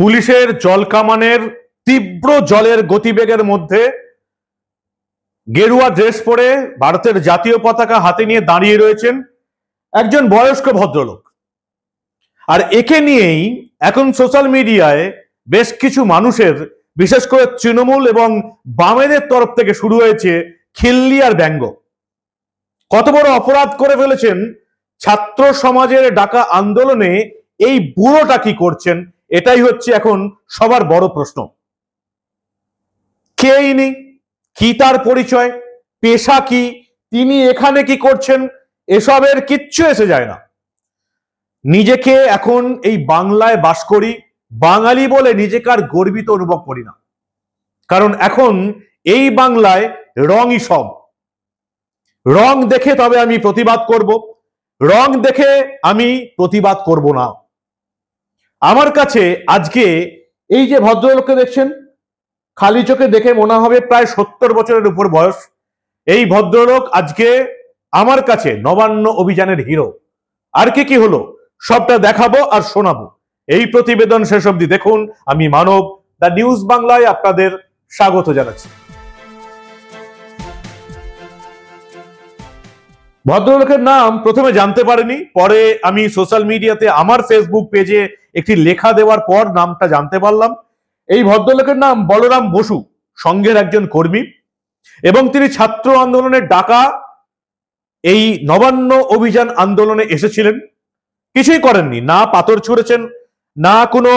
পুলিশের জল কামানের তীব্র জলের গতিবেগের মধ্যে গেরুয়া ড্রেস পরে ভারতের জাতীয় পতাকা হাতে নিয়ে দাঁড়িয়ে রয়েছেন একজন বয়স্ক ভদ্রলোক আর একে নিয়েই এখন সোশ্যাল মিডিয়ায় বেশ কিছু মানুষের বিশেষ করে তৃণমূল এবং বামেদের তরফ থেকে শুরু হয়েছে খিল্লি আর ব্যঙ্গ কত বড় অপরাধ করে ফেলেছেন ছাত্র সমাজের ডাকা আন্দোলনে এই বুড়োটা কি করছেন এটাই হচ্ছে এখন সবার বড় প্রশ্ন কে ইনি কি তার পরিচয় পেশা কি তিনি এখানে কি করছেন এসবের কিচ্ছু এসে যায় না নিজেকে এখন এই বাংলায় বাস করি বাঙালি বলে নিজেকে আর গর্বিত অনুভব করি না কারণ এখন এই বাংলায় রঙই সব রং দেখে তবে আমি প্রতিবাদ করব রং দেখে আমি প্রতিবাদ করব না আমার কাছে আজকে এই যে ভদ্রলোককে দেখছেন খালি চোখে দেখে মনে হবে প্রায় সত্তর বছরের উপর বয়স এই ভদ্রলোক আজকে আমার কাছে নবান্ন অভিযানের হিরো আর কি কি হলো সবটা দেখাবো আর শোনাবো এই প্রতিবেদন শেষ অব্দি দেখুন আমি মানব দ্য নিউজ বাংলায় আপনাদের স্বাগত জানাচ্ছি ভদ্রলোকের নাম প্রথমে জানতে পারেনি পরে আমি সোশ্যাল মিডিয়াতে আমার ফেসবুক পেজে একটি লেখা দেওয়ার পর নামটা জানতে পারলাম এই ভদ্রলোকের নাম বলরাম বসু সংঘের একজন কর্মী এবং তিনি ছাত্র আন্দোলনের ডাকা এই নবান্ন অভিযান আন্দোলনে এসেছিলেন কিছুই করেননি না পাথর ছুঁড়েছেন না কোনো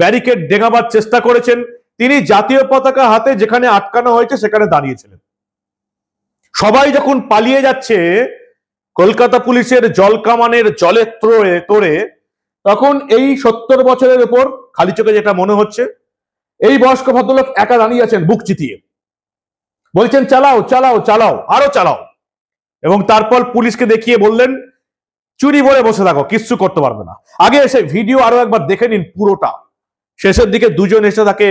ব্যারিকেড ডেঙাবার চেষ্টা করেছেন তিনি জাতীয় পতাকা হাতে যেখানে আটকানো হয়েছে সেখানে দাঁড়িয়েছিলেন সবাই যখন পালিয়ে যাচ্ছে কলকাতা পুলিশের জল কামানের জলে তোড়ে তখন এই সত্তর বছরের উপর খালি চোখে যেটা মনে হচ্ছে এই বয়স্ক ভদ্রলোক একা দাঁড়িয়ে আছেন বুক চিতিয়ে বলছেন চালাও চালাও চালাও আরো চালাও এবং তারপর পুলিশকে দেখিয়ে বললেন চুরি বলে বসে থাকো কিচ্ছু করতে পারবে না আগে এসে ভিডিও আরো একবার দেখে নিন পুরোটা শেষের দিকে দুজন এসে তাকে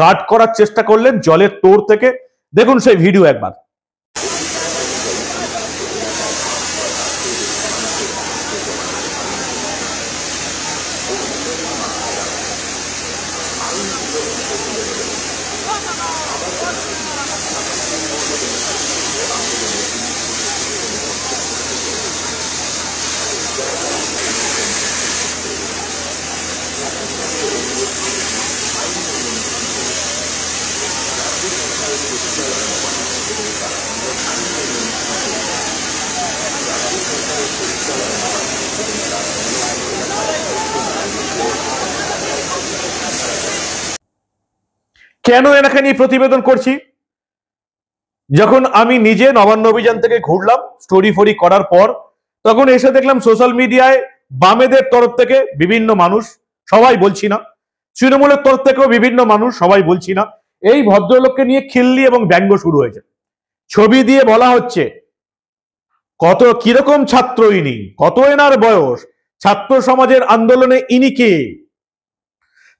গার্ড করার চেষ্টা করলেন জলের তোর থেকে দেখুন সেই ভিডিও একবার কেন এনাকে নিয়ে প্রতিবেদন করছি যখন আমি নিজে নবান্ন অভিযান থেকে ঘুরলাম স্টোরি ফোরি করার পর তখন এসে দেখলাম সোশ্যাল মিডিয়ায় বামেদের তরফ থেকে বিভিন্ন মানুষ সবাই বলছি না তৃণমূলের তরফ থেকেও বিভিন্ন মানুষ সবাই বলছি না এই ভদ্রলোককে নিয়ে খিল্লি এবং ব্যঙ্গ শুরু হয়েছে ছবি দিয়ে বলা হচ্ছে কত কিরকম ছাত্র ইনি কত এনার বয়স ছাত্র সমাজের আন্দোলনে ইনি কে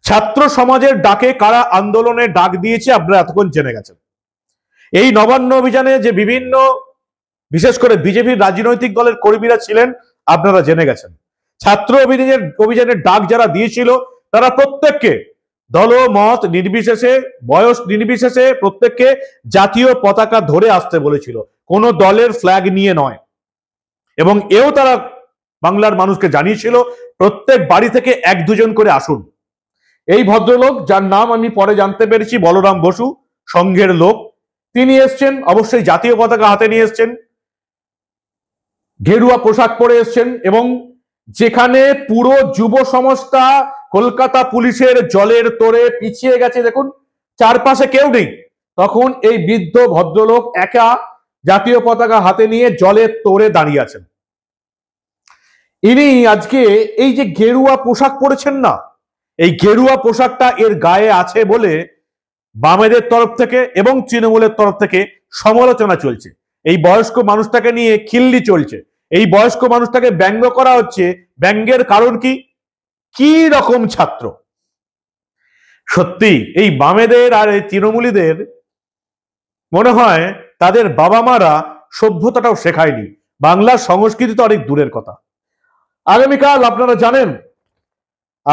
ছাত্র সমাজের ডাকে কারা আন্দোলনে ডাক দিয়েছে আপনারা এতক্ষণ জেনে গেছেন এই নবান্ন অভিযানে যে বিভিন্ন বিশেষ করে বিজেপির রাজনৈতিক দলের কর্মীরা ছিলেন আপনারা জেনে গেছেন ছাত্র অভিযানের অভিযানের ডাক যারা দিয়েছিল তারা প্রত্যেককে দল মত নির্বিশেষে বয়স নির্বিশেষে প্রত্যেককে জাতীয় পতাকা ধরে আসতে বলেছিল কোনো দলের ফ্ল্যাগ নিয়ে নয় এবং এও তারা বাংলার মানুষকে জানিয়েছিল প্রত্যেক বাড়ি থেকে এক দুজন করে আসুন এই ভদ্রলোক যার নাম আমি পরে জানতে পেরেছি বলরাম বসু সংঘের লোক তিনি এসছেন অবশ্যই জাতীয় পতাকা হাতে নিয়ে এসছেন গেরুয়া পোশাক পরে এসছেন এবং যেখানে পুরো যুব সংস্থা কলকাতা পুলিশের জলের তোরে পিছিয়ে গেছে দেখুন চারপাশে কেউ নেই তখন এই বৃদ্ধ ভদ্রলোক একা জাতীয় পতাকা হাতে নিয়ে জলের তোরে দাঁড়িয়ে আছেন ইনি আজকে এই যে গেরুয়া পোশাক পরেছেন না এই গেরুয়া পোশাকটা এর গায়ে আছে বলে বামেদের তরফ থেকে এবং তৃণমূলের তরফ থেকে সমালোচনা চলছে এই বয়স্ক মানুষটাকে নিয়ে খিল্লি চলছে এই বয়স্ক মানুষটাকে ব্যঙ্গ করা হচ্ছে ব্যঙ্গের কারণ কি কি রকম ছাত্র সত্যি এই বামেদের আর এই তৃণমূলীদের মনে হয় তাদের বাবা মারা সভ্যতাটাও শেখায়নি বাংলার সংস্কৃতি তো অনেক দূরের কথা আগামীকাল আপনারা জানেন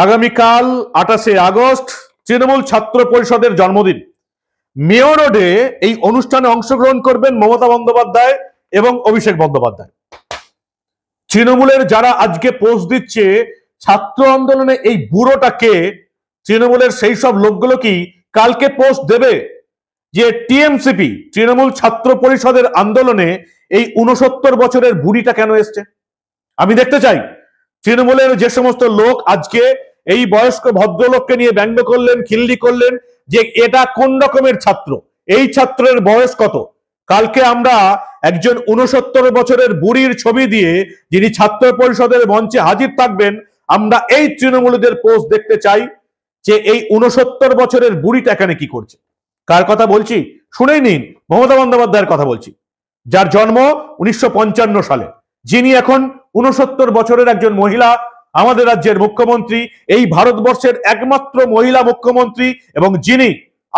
আগামীকাল আঠাশে আগস্ট তৃণমূল ছাত্র পরিষদের জন্মদিন মেয়র রোডে এই অনুষ্ঠানে অংশগ্রহণ করবেন মমতা বন্দ্যোপাধ্যায় এবং অভিষেক বন্দ্যোপাধ্যায় তৃণমূলের যারা আজকে পোস্ট দিচ্ছে ছাত্র আন্দোলনে এই বুড়োটাকে তৃণমূলের সেই সব লোকগুলো কি কালকে পোস্ট দেবে যে টিএমসিপি তৃণমূল ছাত্র পরিষদের আন্দোলনে এই উনসত্তর বছরের বুড়িটা কেন এসছে আমি দেখতে চাই তৃণমূলের যে সমস্ত লোক আজকে এই বয়স্ক ভদ্রলোককে নিয়ে ব্যঙ্গ করলেন খিল্লি করলেন যে এটা কোন রকমের ছাত্র এই ছাত্রের বয়স কত কালকে আমরা একজন উনসত্তর বছরের বুড়ির ছবি দিয়ে যিনি ছাত্র পরিষদের মঞ্চে হাজির থাকবেন আমরা এই তৃণমূলীদের পোস্ট দেখতে চাই যে এই উনসত্তর বছরের বুড়িটা এখানে কি করছে কার কথা বলছি শুনেই নিন মমতা বন্দ্যোপাধ্যায়ের কথা বলছি যার জন্ম উনিশশো সালে যিনি এখন উনসত্তর বছরের একজন মহিলা আমাদের রাজ্যের মুখ্যমন্ত্রী এই ভারতবর্ষের একমাত্র মহিলা মুখ্যমন্ত্রী এবং যিনি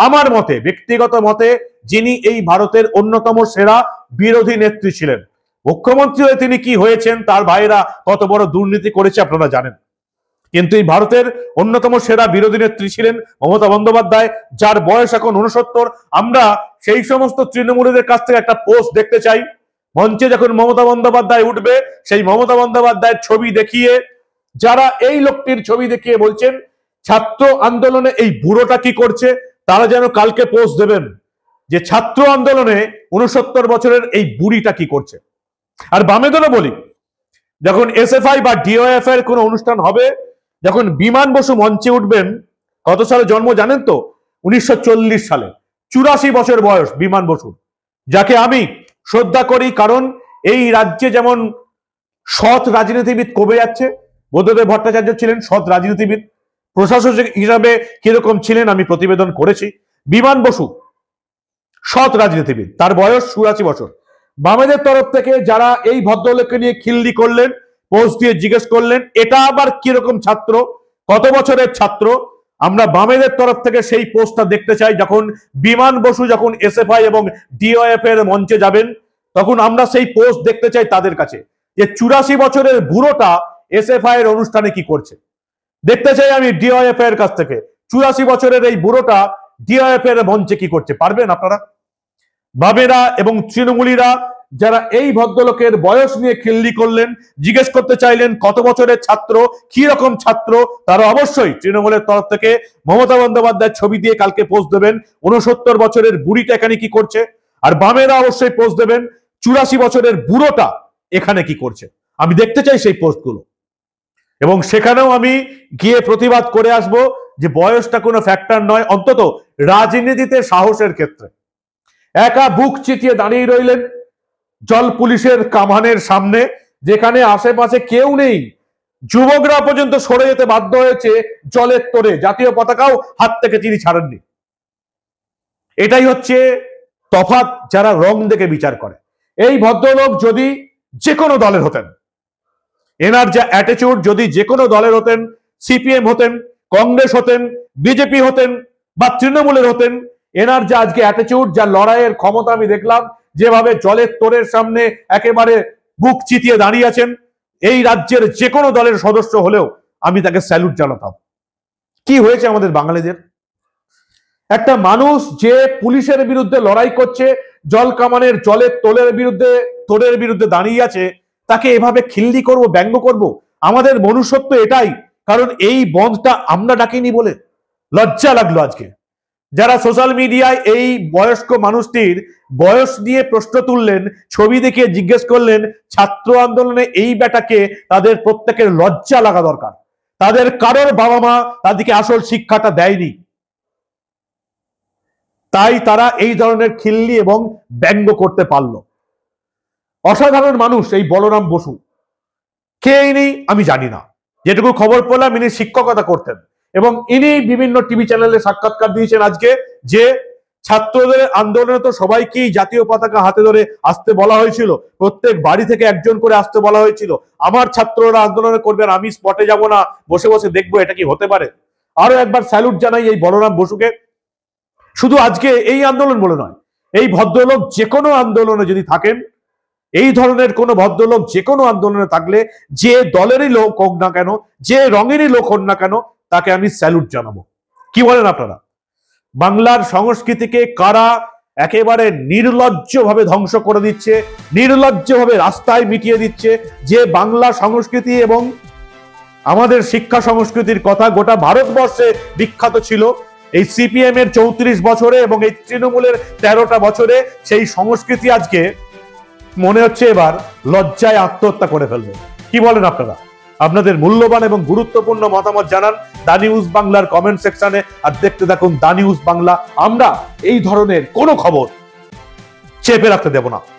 আমার মতে ব্যক্তিগত মতে যিনি এই ভারতের অন্যতম সেরা বিরোধী নেত্রী ছিলেন মুখ্যমন্ত্রী হয়ে তিনি কি হয়েছেন তার ভাইরা কত বড় দুর্নীতি করেছে আপনারা জানেন কিন্তু এই ভারতের অন্যতম সেরা বিরোধী নেত্রী ছিলেন মমতা বন্দ্যোপাধ্যায় যার বয়স এখন উনসত্তর আমরা সেই সমস্ত তৃণমূলীদের কাছ থেকে একটা পোস্ট দেখতে চাই মঞ্চে যখন মমতা বন্দ্যোপাধ্যায় উঠবে সেই মমতা বন্দ্যোপাধ্যায়ের ছবি দেখিয়ে যারা এই লোকটির ছবি দেখিয়ে বলছেন ছাত্র আন্দোলনে এই বুড়োটা কি করছে তারা যেন কালকে পোস্ট দেবেন যে ছাত্র আন্দোলনে উনসত্তর বছরের এই বুড়িটা কি করছে আর বামেদেরও বলি যখন এসএফআই বা ডিওএফ এর কোনো অনুষ্ঠান হবে যখন বিমান বসু মঞ্চে উঠবেন কত সালে জন্ম জানেন তো উনিশশো সালে চুরাশি বছর বয়স বিমান বসু যাকে আমি শ্রদ্ধা করি কারণ এই রাজ্যে যেমন সৎ রাজনীতিবিদ কমে যাচ্ছে বৌদ্ধদেব ভট্টাচার্য ছিলেন সৎ রাজনীতিবিদ প্রশাসক হিসাবে কিরকম ছিলেন আমি প্রতিবেদন করেছি বিমান বসু সৎ রাজনীতিবিদ তার বয়স চুরাশি বছর বামেদের তরফ থেকে যারা এই ভদ্রলোককে নিয়ে খিল্লি করলেন পোস্ট দিয়ে জিজ্ঞেস করলেন এটা আবার কিরকম ছাত্র কত বছরের ছাত্র আমরা বামেদের তরফ থেকে সেই পোস্টটা দেখতে চাই যখন বিমান বসু যখন এসএফআই এবং ডিওএফ এর মঞ্চে যাবেন তখন আমরা সেই পোস্ট দেখতে চাই তাদের কাছে যে চুরাশি বছরের বুড়োটা এসএফআই এর অনুষ্ঠানে কি করছে দেখতে চাই আমি ডিওএফ এর কাছ থেকে চুরাশি বছরের এই বুড়োটা ডিওএফ এর মঞ্চে কি করছে পারবেন আপনারা বামেরা এবং তৃণমূলীরা যারা এই ভদ্রলোকের বয়স নিয়ে খিল্লি করলেন জিজ্ঞেস করতে চাইলেন কত বছরের ছাত্র কি রকম ছাত্র তারা অবশ্যই তৃণমূলের তরফ থেকে মমতা বন্দ্যোপাধ্যায়ের ছবি দিয়ে কালকে পোস্ট দেবেন উনসত্তর বছরের বুড়িটা এখানে কি করছে আর বামেরা অবশ্যই পোস্ট দেবেন চুরাশি বছরের বুড়োটা এখানে কি করছে আমি দেখতে চাই সেই পোস্টগুলো এবং সেখানেও আমি গিয়ে প্রতিবাদ করে আসব যে বয়সটা কোনো ফ্যাক্টর নয় অন্তত রাজনীতিতে সাহসের ক্ষেত্রে একা বুক চিতিয়ে দাঁড়িয়ে রইলেন জল পুলিশের কামানের সামনে যেখানে আশেপাশে কেউ নেই যুবকরা পর্যন্ত সরে যেতে বাধ্য হয়েছে জলের তোরে জাতীয় পতাকাও হাত থেকে তিনি ছাড়েননি এটাই হচ্ছে তফাত যারা রং দেখে বিচার করে এই ভদ্রলোক যদি যে কোনো দলের হতেন এনার যা অ্যাটিচিউড যদি যে কোনো দলের হতেন সিপিএম হতেন কংগ্রেস হতেন বিজেপি হতেন বা তৃণমূলের হতেন এনার যা আজকে অ্যাটিচিউড যা লড়াইয়ের ক্ষমতা আমি দেখলাম যেভাবে জলের তোরের সামনে একেবারে বুক চিতিয়ে দাঁড়িয়ে আছেন এই রাজ্যের যে কোনো দলের সদস্য হলেও আমি তাকে স্যালুট জানাতাম কি হয়েছে আমাদের বাঙালিদের একটা মানুষ যে পুলিশের বিরুদ্ধে লড়াই করছে জল কামানের জলের তোলের বিরুদ্ধে তোরের বিরুদ্ধে দাঁড়িয়ে আছে তাকে এভাবে খিল্লি করব ব্যঙ্গ করব আমাদের মনুষ্যত্ব এটাই কারণ এই বন্ধটা আমরা ডাকিনি বলে লজ্জা লাগলো আজকে যারা সোশ্যাল মিডিয়ায় এই বয়স্ক মানুষটির বয়স নিয়ে প্রশ্ন তুললেন ছবি দেখে জিজ্ঞেস করলেন ছাত্র আন্দোলনে এই ব্যাটাকে তাদের প্রত্যেকের লজ্জা লাগা দরকার তাদের কারোর বাবা মা তাদেরকে আসল শিক্ষাটা দেয়নি তাই তারা এই ধরনের খিল্লি এবং ব্যঙ্গ করতে পারল অসাধারণ মানুষ এই বলরাম বসু কে নেই আমি জানি না যেটুকু খবর পেলাম ইনি শিক্ষকতা করতেন এবং ইনি বিভিন্ন টিভি চ্যানেলে সাক্ষাৎকার দিয়েছেন আজকে যে ছাত্রদের আন্দোলনে তো সবাইকেই জাতীয় পতাকা হাতে ধরে আসতে বলা হয়েছিল প্রত্যেক বাড়ি থেকে একজন করে আসতে বলা হয়েছিল আমার ছাত্ররা আন্দোলনে করবেন আমি স্পটে যাব না বসে বসে দেখবো এটা কি হতে পারে আরো একবার স্যালুট জানাই এই বলরাম বসুকে শুধু আজকে এই আন্দোলন বলে নয় এই ভদ্রলোক যে কোনো আন্দোলনে যদি থাকেন এই ধরনের কোনো ভদ্রলোক যে কোনো আন্দোলনে থাকলে যে দলেরই লোক হোক না কেন যে রঙেরই লোক হন না কেন তাকে আমি স্যালুট জানাবো কি বলেন আপনারা বাংলার সংস্কৃতিকে কারা একেবারে নির্লজ্জভাবে ধ্বংস করে দিচ্ছে নির্লজ্জভাবে রাস্তায় মিটিয়ে দিচ্ছে যে বাংলা সংস্কৃতি এবং আমাদের শিক্ষা সংস্কৃতির কথা গোটা ভারতবর্ষে বিখ্যাত ছিল এই সিপিএম এর চৌত্রিশ বছরে এবং এই তৃণমূলের তেরোটা বছরে সেই সংস্কৃতি আজকে মনে হচ্ছে এবার লজ্জায় আত্মহত্যা করে ফেলবে কি বলেন আপনারা আপনাদের মূল্যবান এবং গুরুত্বপূর্ণ মতামত জানান দা নিউজ বাংলার কমেন্ট সেকশনে আর দেখতে থাকুন দা নিউজ বাংলা আমরা এই ধরনের কোনো খবর চেপে রাখতে দেব না